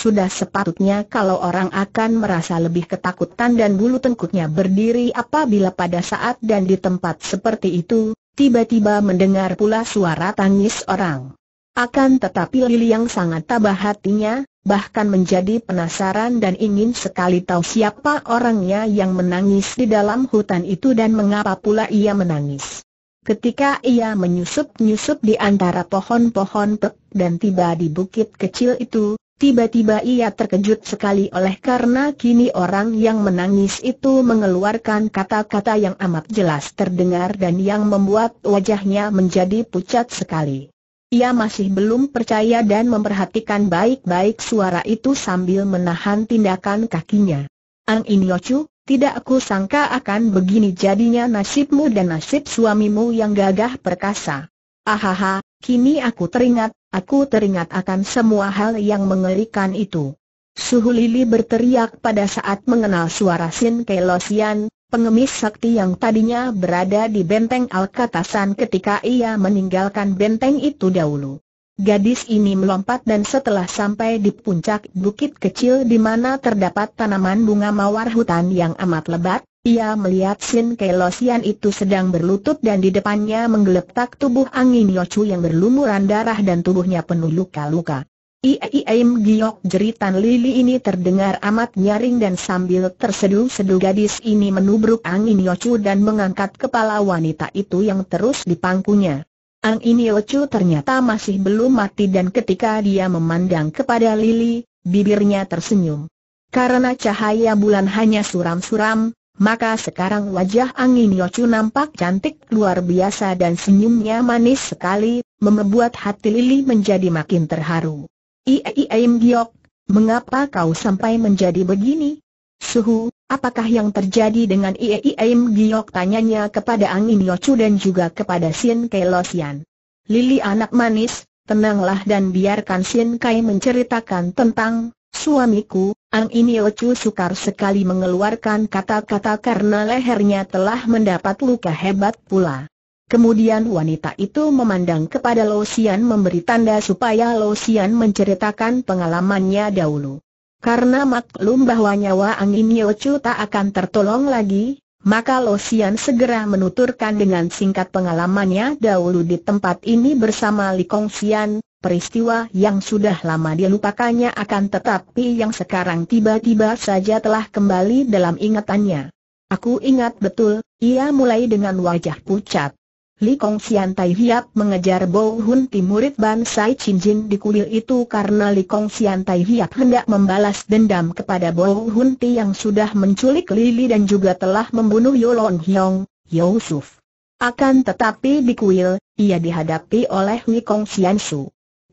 sudah sepatutnya kalau orang akan merasa lebih ketakutan dan bulu tengkuknya berdiri apabila pada saat dan di tempat seperti itu, tiba-tiba mendengar pula suara tangis orang. Akan tetapi Lili yang sangat tabah hatinya, bahkan menjadi penasaran dan ingin sekali tahu siapa orangnya yang menangis di dalam hutan itu dan mengapa pula ia menangis. Ketika ia menyusup-nyusup di antara pohon-pohon pek dan tiba di bukit kecil itu, Tiba-tiba ia terkejut sekali oleh karena kini orang yang menangis itu mengeluarkan kata-kata yang amat jelas terdengar dan yang membuat wajahnya menjadi pucat sekali. Ia masih belum percaya dan memperhatikan baik-baik suara itu sambil menahan tindakan kakinya. Ang Yochu, tidak aku sangka akan begini jadinya nasibmu dan nasib suamimu yang gagah perkasa. Ahaha, kini aku teringat, Aku teringat akan semua hal yang mengerikan itu. Suhu Lili berteriak pada saat mengenal suara Sin Kelosian, pengemis sakti yang tadinya berada di benteng Alkatasan ketika ia meninggalkan benteng itu dahulu. Gadis ini melompat dan setelah sampai di puncak bukit kecil di mana terdapat tanaman bunga mawar hutan yang amat lebat, ia melihat Sin Kelosian itu sedang berlutut dan di depannya menggeletak tubuh angin Yocu yang berlumuran darah dan tubuhnya penuh luka-luka. Iaim giok jeritan lili ini terdengar amat nyaring dan sambil terseduh-seduh gadis ini menubruk angin Yocu dan mengangkat kepala wanita itu yang terus dipangkunya. Angin Yochu ternyata masih belum mati dan ketika dia memandang kepada Lili, bibirnya tersenyum. Karena cahaya bulan hanya suram-suram, maka sekarang wajah Angin Yocu nampak cantik luar biasa dan senyumnya manis sekali, membuat hati Lili menjadi makin terharu. Iem iya, iya, Giok, mengapa kau sampai menjadi begini? Suhu, apakah yang terjadi dengan Iem iya, Giok tanyanya kepada Angin Yocu dan juga kepada Sin Kelosian. Lili anak manis, tenanglah dan biarkan Sin Kai menceritakan tentang suamiku, Ang Iniochu sukar sekali mengeluarkan kata-kata karena lehernya telah mendapat luka hebat pula. Kemudian wanita itu memandang kepada Losian memberi tanda supaya Losian menceritakan pengalamannya dahulu. Karena maklum bahwa nyawa Ang Chu tak akan tertolong lagi, maka Losian segera menuturkan dengan singkat pengalamannya dahulu di tempat ini bersama Li Kongsian, peristiwa yang sudah lama dilupakannya akan tetapi yang sekarang tiba-tiba saja telah kembali dalam ingatannya. Aku ingat betul, ia mulai dengan wajah pucat. Li Kong Sian Tai Hiap mengejar Bo Hun Ti murid Bansai Chin Jin di kuil itu karena Li Kong Sian Tai Hiap hendak membalas dendam kepada Bo Hun Ti yang sudah menculik Lili dan juga telah membunuh Yolong Hyong, Yusuf. Akan tetapi di kuil, ia dihadapi oleh Li Kong Sian Su.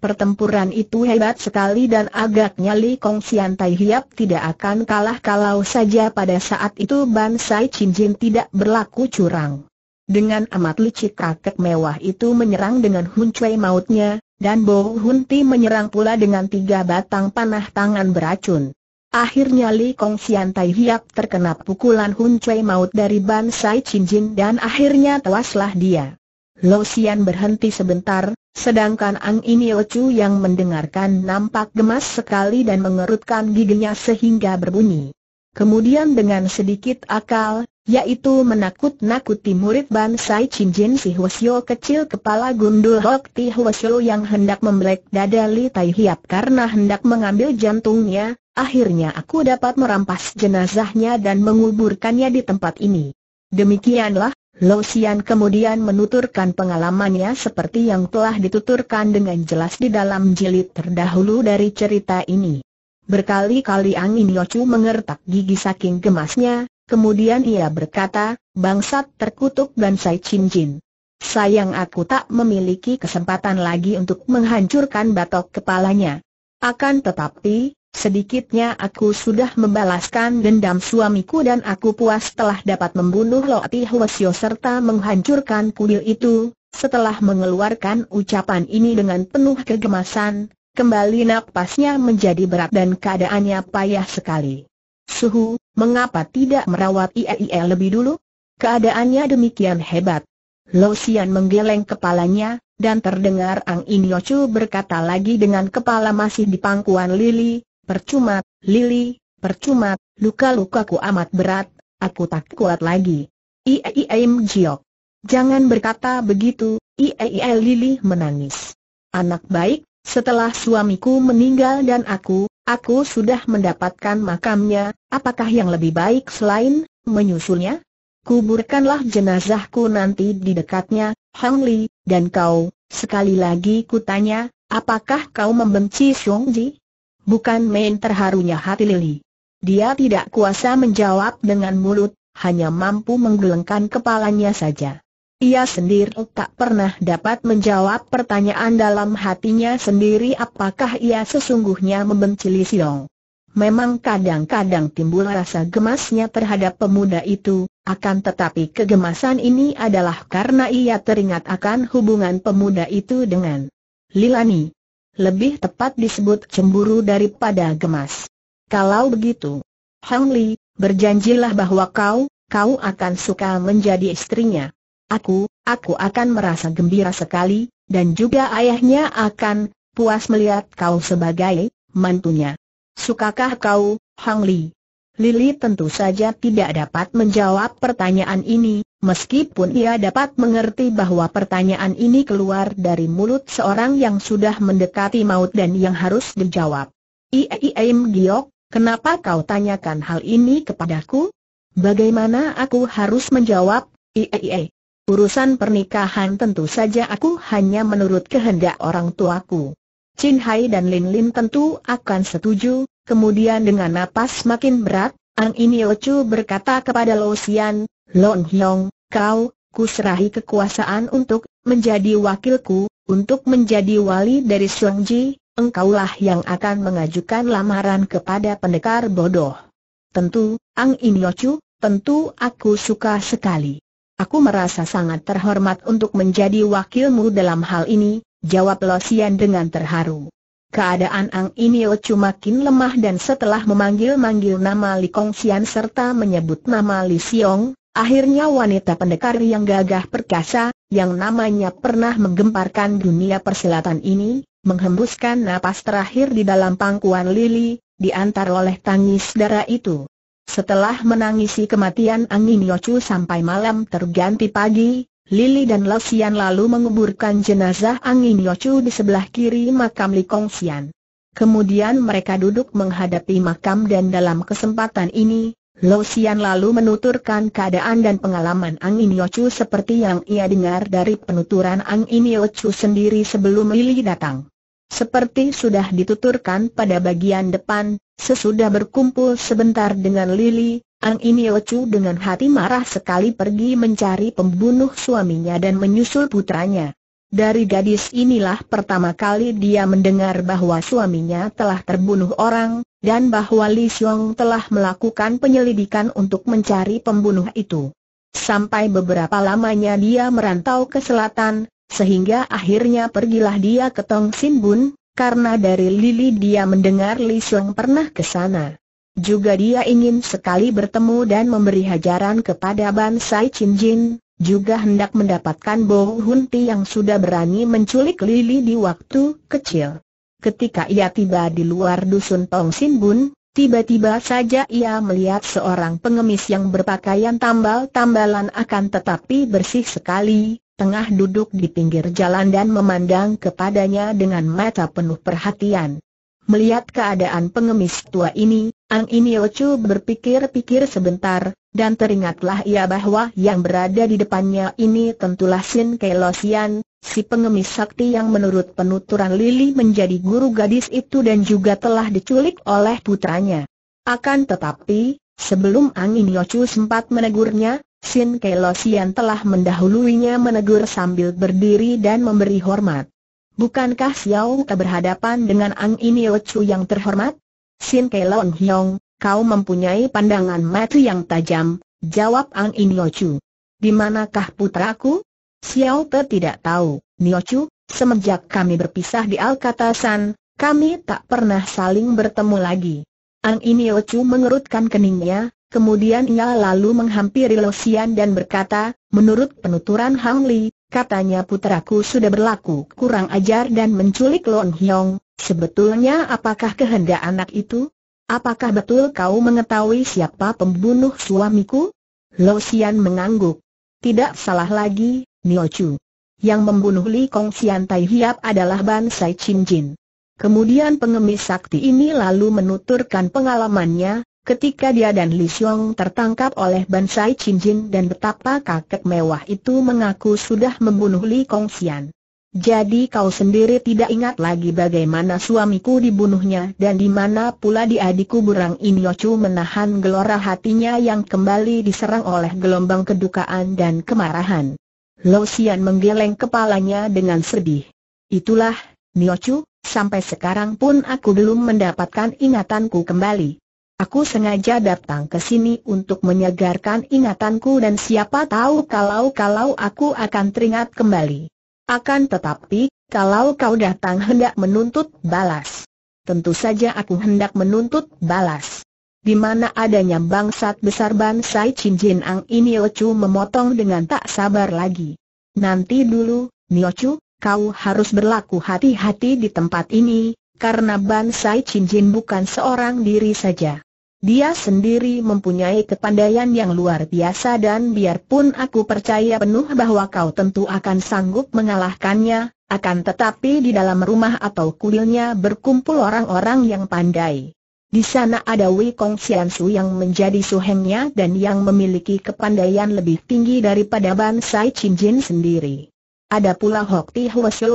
Pertempuran itu hebat sekali dan agaknya Li Kong Sian Tai Hiap tidak akan kalah kalau saja pada saat itu Ban Sai Chin Jin tidak berlaku curang. Dengan amat licik kakek mewah itu menyerang dengan Hun Cui mautnya, dan Bo Hun Ti menyerang pula dengan tiga batang panah tangan beracun. Akhirnya Li Kong Sian Tai Hiap terkena pukulan Hun Cui maut dari Ban Sai Chin Jin dan akhirnya tewaslah dia. Lo Xian berhenti sebentar, Sedangkan Ang Inil yang mendengarkan nampak gemas sekali dan mengerutkan giginya sehingga berbunyi. Kemudian dengan sedikit akal, yaitu menakut-nakuti murid Bansai Cinjin si Hwasyo kecil kepala gundul Hok Ti Hwasyo yang hendak membelek dada Li Tai Hiap karena hendak mengambil jantungnya, akhirnya aku dapat merampas jenazahnya dan menguburkannya di tempat ini. Demikianlah, Lo Xian kemudian menuturkan pengalamannya seperti yang telah dituturkan dengan jelas di dalam jilid terdahulu dari cerita ini. Berkali-kali angin Yocu mengertak gigi saking gemasnya, kemudian ia berkata, bangsat terkutuk dan Sai Chin Jin. Sayang aku tak memiliki kesempatan lagi untuk menghancurkan batok kepalanya. Akan tetapi, Sedikitnya aku sudah membalaskan dendam suamiku dan aku puas telah dapat membunuh Lo Tihwasyo serta menghancurkan kuil itu. Setelah mengeluarkan ucapan ini dengan penuh kegemasan, kembali napasnya menjadi berat dan keadaannya payah sekali. Suhu, mengapa tidak merawat IEIE lebih dulu? Keadaannya demikian hebat. Lo Xian menggeleng kepalanya, dan terdengar Ang In Yochu berkata lagi dengan kepala masih di pangkuan Lili, Percuma, Lili, percuma, luka-lukaku amat berat, aku tak kuat lagi. Iaim Jiok. Jangan berkata begitu, Ieie Lili menangis. Anak baik, setelah suamiku meninggal dan aku, aku sudah mendapatkan makamnya, apakah yang lebih baik selain menyusulnya? Kuburkanlah jenazahku nanti di dekatnya, Hang Li, dan kau, sekali lagi kutanya, apakah kau membenci Xiong Ji? Bukan main terharunya hati Lili. Dia tidak kuasa menjawab dengan mulut, hanya mampu menggelengkan kepalanya saja. Ia sendiri tak pernah dapat menjawab pertanyaan dalam hatinya sendiri apakah ia sesungguhnya membenci Li Xiong. Memang kadang-kadang timbul rasa gemasnya terhadap pemuda itu, akan tetapi kegemasan ini adalah karena ia teringat akan hubungan pemuda itu dengan Lilani lebih tepat disebut cemburu daripada gemas. Kalau begitu, Hang Li, berjanjilah bahwa kau, kau akan suka menjadi istrinya. Aku, aku akan merasa gembira sekali, dan juga ayahnya akan puas melihat kau sebagai mantunya. Sukakah kau, Hang Li? Lili tentu saja tidak dapat menjawab pertanyaan ini, Meskipun ia dapat mengerti bahwa pertanyaan ini keluar dari mulut seorang yang sudah mendekati maut dan yang harus dijawab. Iaim Giok, kenapa kau tanyakan hal ini kepadaku? Bagaimana aku harus menjawab, Iee? Urusan pernikahan tentu saja aku hanya menurut kehendak orang tuaku. Chin Hai dan Lin Lin tentu akan setuju, kemudian dengan napas makin berat, Ang Chu berkata kepada Lo Xian, Lon Hiong, kau, serahi kekuasaan untuk menjadi wakilku, untuk menjadi wali dari Ji, engkaulah yang akan mengajukan lamaran kepada pendekar bodoh. Tentu, Ang Inyochu, tentu aku suka sekali. Aku merasa sangat terhormat untuk menjadi wakilmu dalam hal ini, jawab Lo Sian dengan terharu. Keadaan Ang Inyochu makin lemah dan setelah memanggil-manggil nama Li Kongsian serta menyebut nama Li Siong, Akhirnya wanita pendekar yang gagah perkasa, yang namanya pernah menggemparkan dunia persilatan ini, menghembuskan napas terakhir di dalam pangkuan Lili, diantar oleh tangis darah itu. Setelah menangisi kematian angin Yocu sampai malam terganti pagi, Lili dan Lesian lalu menguburkan jenazah angin Yocu di sebelah kiri makam Li Sian. Kemudian mereka duduk menghadapi makam dan dalam kesempatan ini, Lo Xian lalu menuturkan keadaan dan pengalaman Ang In Yo Chu seperti yang ia dengar dari penuturan Ang In Yo Chu sendiri sebelum Lili datang. Seperti sudah dituturkan pada bagian depan, sesudah berkumpul sebentar dengan Lili, Ang In Yo Chu dengan hati marah sekali pergi mencari pembunuh suaminya dan menyusul putranya. Dari gadis inilah pertama kali dia mendengar bahwa suaminya telah terbunuh orang, dan bahwa Li Xiong telah melakukan penyelidikan untuk mencari pembunuh itu. Sampai beberapa lamanya dia merantau ke selatan, sehingga akhirnya pergilah dia ke Tong Sin Bun, karena dari Lili dia mendengar Li Xiong pernah ke sana. Juga dia ingin sekali bertemu dan memberi hajaran kepada Ban Sai Chin Jin, juga hendak mendapatkan Bo Hunti yang sudah berani menculik Lili di waktu kecil. Ketika ia tiba di luar dusun Tong Sin Bun, tiba-tiba saja ia melihat seorang pengemis yang berpakaian tambal-tambalan akan tetapi bersih sekali, tengah duduk di pinggir jalan dan memandang kepadanya dengan mata penuh perhatian. Melihat keadaan pengemis tua ini, Ang Chu berpikir-pikir sebentar, dan teringatlah ia bahwa yang berada di depannya ini tentulah Sin Kelosian, si pengemis sakti yang menurut penuturan Lili menjadi guru gadis itu dan juga telah diculik oleh putranya. Akan tetapi, sebelum Angin Yocu sempat menegurnya, Sin Kelosian telah mendahuluinya menegur sambil berdiri dan memberi hormat. Bukankah Xiao berhadapan dengan Angin Yocu yang terhormat? Sin Kelon Hyong, Kau mempunyai pandangan mata yang tajam, jawab Ang In Chu. Di manakah putraku? Xiao Te tidak tahu, Chu. semenjak kami berpisah di Alkatasan, kami tak pernah saling bertemu lagi. Ang In Chu mengerutkan keningnya, kemudian ia lalu menghampiri Losian dan berkata, menurut penuturan Hang Li, katanya putraku sudah berlaku kurang ajar dan menculik Lon Hyong, sebetulnya apakah kehendak anak itu? Apakah betul kau mengetahui siapa pembunuh suamiku? Lo Xian mengangguk. Tidak salah lagi, Nio Chu. Yang membunuh Li Kong Xian Tai Hiap adalah Ban Sai Chin Jin. Kemudian pengemis sakti ini lalu menuturkan pengalamannya, ketika dia dan Li Xiong tertangkap oleh Ban Sai Chin Jin dan betapa kakek mewah itu mengaku sudah membunuh Li Kong Xian. Jadi kau sendiri tidak ingat lagi bagaimana suamiku dibunuhnya dan di mana pula di adikku burang Inyocu menahan gelora hatinya yang kembali diserang oleh gelombang kedukaan dan kemarahan. Losian menggeleng kepalanya dengan sedih. Itulah, Yochu. sampai sekarang pun aku belum mendapatkan ingatanku kembali. Aku sengaja datang ke sini untuk menyegarkan ingatanku dan siapa tahu kalau-kalau aku akan teringat kembali. Akan tetapi, kalau kau datang hendak menuntut balas. Tentu saja aku hendak menuntut balas. Di mana adanya bangsat besar Bansai Chin Jin Ang ini Ocu memotong dengan tak sabar lagi. Nanti dulu, Chu, kau harus berlaku hati-hati di tempat ini, karena Bansai Chin Jin bukan seorang diri saja. Dia sendiri mempunyai kepandaian yang luar biasa dan biarpun aku percaya penuh bahwa kau tentu akan sanggup mengalahkannya, akan tetapi di dalam rumah atau kuilnya berkumpul orang-orang yang pandai. Di sana ada Wei Kong Xian Su yang menjadi suhengnya dan yang memiliki kepandaian lebih tinggi daripada Bansai Chin Jin sendiri. Ada pula Hok Ti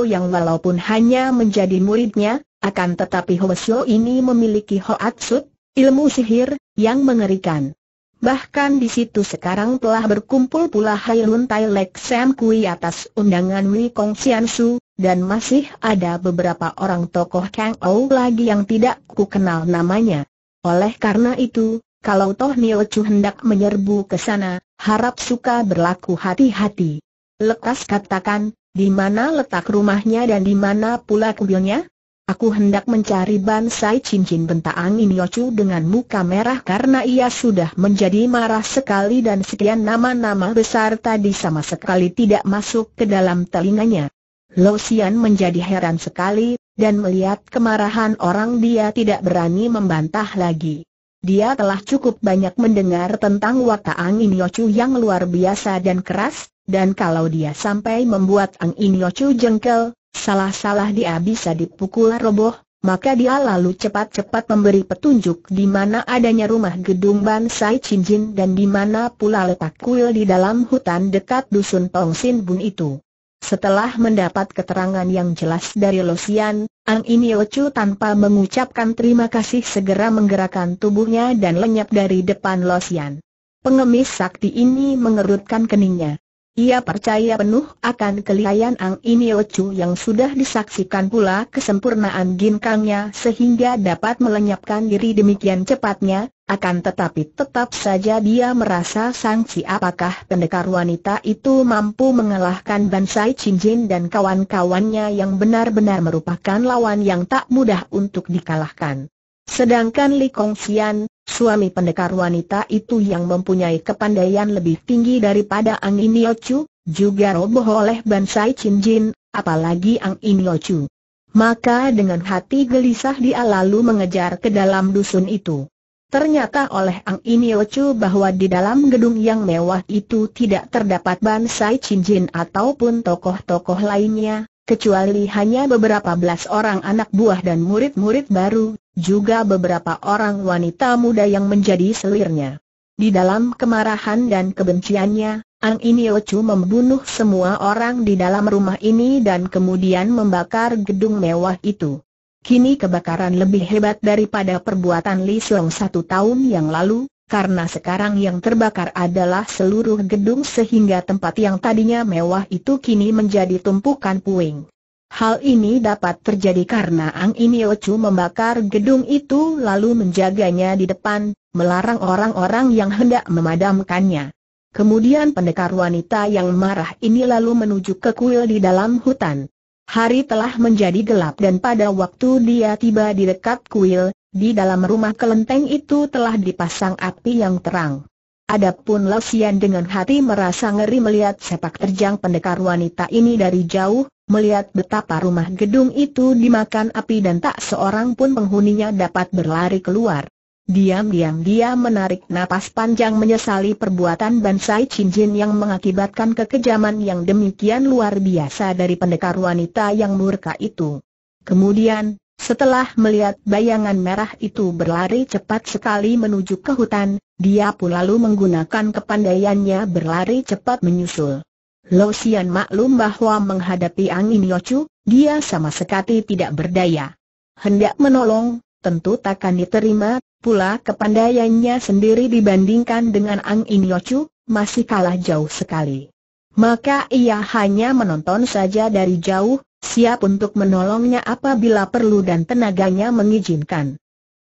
yang walaupun hanya menjadi muridnya, akan tetapi Hwasyo ini memiliki Hoatsut, Ilmu sihir, yang mengerikan. Bahkan di situ sekarang telah berkumpul pula Hailun Tai Lek Sam Kui atas undangan Wei Kong Sian Su, dan masih ada beberapa orang tokoh Kang Ou lagi yang tidak ku kenal namanya. Oleh karena itu, kalau Toh Nio Chu hendak menyerbu ke sana, harap suka berlaku hati-hati. Lekas katakan, di mana letak rumahnya dan di mana pula kuilnya? Aku hendak mencari bansai cincin bentak Angin Yocu dengan muka merah karena ia sudah menjadi marah sekali dan sekian nama-nama besar tadi sama sekali tidak masuk ke dalam telinganya. Lo Xian menjadi heran sekali, dan melihat kemarahan orang dia tidak berani membantah lagi. Dia telah cukup banyak mendengar tentang watak Angin Yocu yang luar biasa dan keras, dan kalau dia sampai membuat angin Yocu jengkel, Salah-salah dia bisa dipukul roboh, maka dia lalu cepat-cepat memberi petunjuk di mana adanya rumah gedung Bansai Cincin dan di mana pula letak kuil di dalam hutan dekat dusun Tong Sin Bun itu. Setelah mendapat keterangan yang jelas dari Losian, Ang Ini tanpa mengucapkan terima kasih segera menggerakkan tubuhnya dan lenyap dari depan Losian. Pengemis sakti ini mengerutkan keningnya. Ia percaya penuh akan kelihayan Ang Inio yang sudah disaksikan pula kesempurnaan ginkangnya sehingga dapat melenyapkan diri demikian cepatnya, akan tetapi tetap saja dia merasa sangsi apakah pendekar wanita itu mampu mengalahkan Bansai Chinjin dan kawan-kawannya yang benar-benar merupakan lawan yang tak mudah untuk dikalahkan. Sedangkan Li Kong Xian, Suami pendekar wanita itu yang mempunyai kepandaian lebih tinggi daripada Ang Inio Chu, juga roboh oleh Bansai Chin apalagi Ang Inio Chu. Maka dengan hati gelisah dia lalu mengejar ke dalam dusun itu. Ternyata oleh Ang Inio Chu bahwa di dalam gedung yang mewah itu tidak terdapat Bansai Chin ataupun tokoh-tokoh lainnya, kecuali hanya beberapa belas orang anak buah dan murid-murid baru, juga beberapa orang wanita muda yang menjadi selirnya. Di dalam kemarahan dan kebenciannya, Ang Iniochu membunuh semua orang di dalam rumah ini dan kemudian membakar gedung mewah itu. Kini kebakaran lebih hebat daripada perbuatan Li Xiong satu tahun yang lalu, karena sekarang yang terbakar adalah seluruh gedung sehingga tempat yang tadinya mewah itu kini menjadi tumpukan puing. Hal ini dapat terjadi karena Ang Chu membakar gedung itu lalu menjaganya di depan, melarang orang-orang yang hendak memadamkannya. Kemudian pendekar wanita yang marah ini lalu menuju ke kuil di dalam hutan. Hari telah menjadi gelap dan pada waktu dia tiba di dekat kuil, di dalam rumah kelenteng itu telah dipasang api yang terang. Adapun Lesian dengan hati merasa ngeri melihat sepak terjang pendekar wanita ini dari jauh, melihat betapa rumah gedung itu dimakan api dan tak seorang pun penghuninya dapat berlari keluar. Diam-diam dia menarik napas panjang menyesali perbuatan Bansai Cincin yang mengakibatkan kekejaman yang demikian luar biasa dari pendekar wanita yang murka itu. Kemudian, setelah melihat bayangan merah itu berlari cepat sekali menuju ke hutan, dia pun lalu menggunakan kepandaiannya berlari cepat menyusul. Lo Xian maklum bahwa menghadapi angin Yocu, dia sama sekali tidak berdaya. Hendak menolong, tentu takkan diterima, pula kepandaiannya sendiri dibandingkan dengan angin Yocu, masih kalah jauh sekali. Maka ia hanya menonton saja dari jauh, siap untuk menolongnya apabila perlu dan tenaganya mengizinkan.